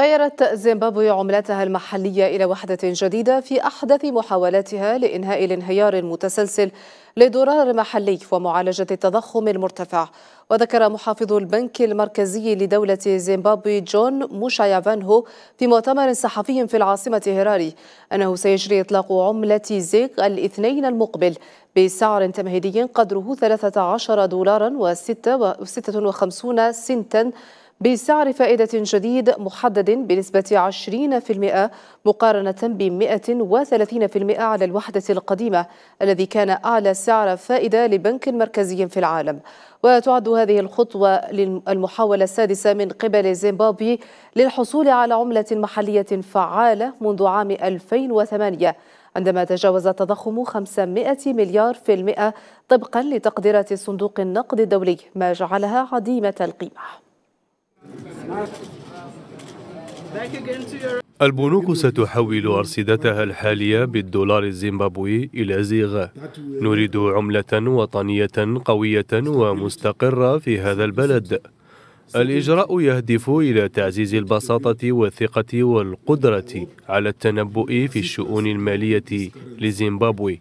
غيرت زيمبابوي عملتها المحلية إلى وحدة جديدة في أحدث محاولاتها لإنهاء الانهيار المتسلسل لدولار المحلي ومعالجة التضخم المرتفع وذكر محافظ البنك المركزي لدولة زيمبابوي جون موشايافانهو في مؤتمر صحفي في العاصمة هراري أنه سيجري إطلاق عملة زيغ الاثنين المقبل بسعر تمهيدي قدره 13 دولارا و56 سنتا بسعر فائدة جديد محدد بنسبة 20% مقارنة ب 130% على الوحدة القديمة الذي كان أعلى سعر فائدة لبنك مركزي في العالم وتعد هذه الخطوة للمحاولة السادسة من قبل زيمبابوي للحصول على عملة محلية فعالة منذ عام 2008 عندما تجاوز التضخم 500 مليار في المئة طبقا لتقديرات صندوق النقد الدولي ما جعلها عديمة القيمة البنوك ستحول أرصدتها الحالية بالدولار الزيمبابوي إلى زيغ نريد عملة وطنية قوية ومستقرة في هذا البلد الإجراء يهدف إلى تعزيز البساطة والثقة والقدرة على التنبؤ في الشؤون المالية لزيمبابوي